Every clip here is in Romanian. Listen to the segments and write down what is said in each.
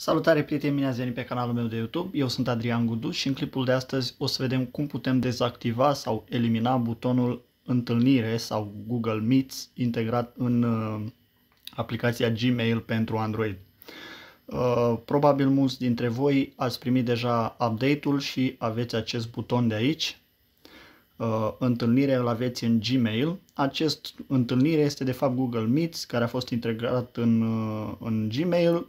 Salutare prieteni, bine ați venit pe canalul meu de YouTube, eu sunt Adrian Gudu și în clipul de astăzi o să vedem cum putem dezactiva sau elimina butonul întâlnire sau Google Meets integrat în uh, aplicația Gmail pentru Android. Uh, probabil mulți dintre voi ați primit deja update-ul și aveți acest buton de aici, uh, întâlnire îl aveți în Gmail. Acest întâlnire este de fapt Google Meets care a fost integrat în, în Gmail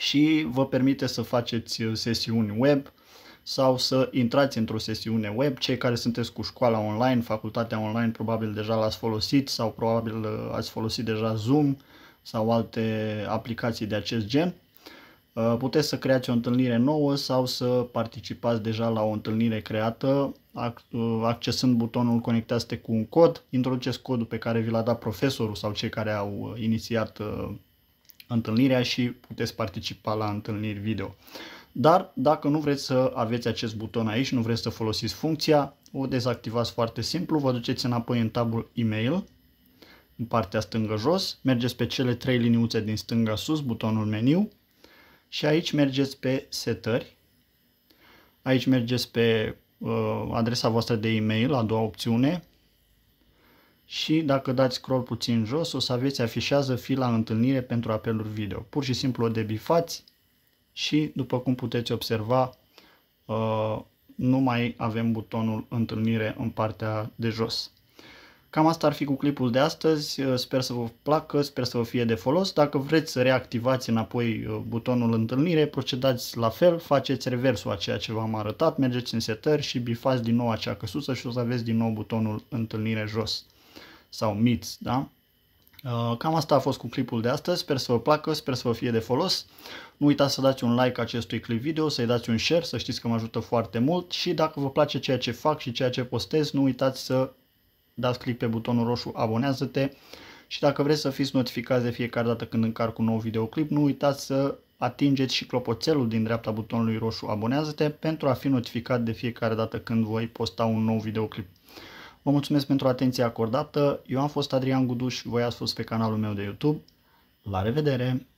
și vă permite să faceți uh, sesiuni web sau să intrați într-o sesiune web. Cei care sunteți cu școala online, facultatea online, probabil deja l-ați folosit sau probabil uh, ați folosit deja Zoom sau alte aplicații de acest gen. Uh, puteți să creați o întâlnire nouă sau să participați deja la o întâlnire creată accesând butonul conectează cu un cod, introduceți codul pe care vi l-a dat profesorul sau cei care au inițiat întâlnirea și puteți participa la întâlniri video. Dar dacă nu vreți să aveți acest buton aici, nu vreți să folosiți funcția, o dezactivați foarte simplu, vă duceți înapoi în tabul e-mail, în partea stângă jos, mergeți pe cele trei liniuțe din stânga sus, butonul meniu, și aici mergeți pe setări, aici mergeți pe uh, adresa voastră de e-mail, a doua opțiune, și dacă dați scroll puțin jos o să aveți afișează fila întâlnire pentru apeluri video. Pur și simplu o debifați și după cum puteți observa uh, nu mai avem butonul întâlnire în partea de jos. Cam asta ar fi cu clipul de astăzi, uh, sper să vă placă, sper să vă fie de folos. Dacă vreți să reactivați înapoi uh, butonul întâlnire, procedați la fel, faceți reversul a ceea ce v-am arătat, mergeți în setări și bifați din nou acea căsuță și o să aveți din nou butonul întâlnire jos sau miți, da? Uh, cam asta a fost cu clipul de astăzi, sper să vă placă, sper să vă fie de folos. Nu uitați să dați un like acestui clip video, să-i dați un share, să știți că mă ajută foarte mult și dacă vă place ceea ce fac și ceea ce postez, nu uitați să dați click pe butonul roșu abonează-te și dacă vreți să fiți notificați de fiecare dată când încarc un nou videoclip, nu uitați să atingeți și clopoțelul din dreapta butonului roșu abonează-te pentru a fi notificat de fiecare dată când voi posta un nou videoclip. Vă mulțumesc pentru atenția acordată. Eu am fost Adrian Guduș, voi ați fost pe canalul meu de YouTube. La revedere!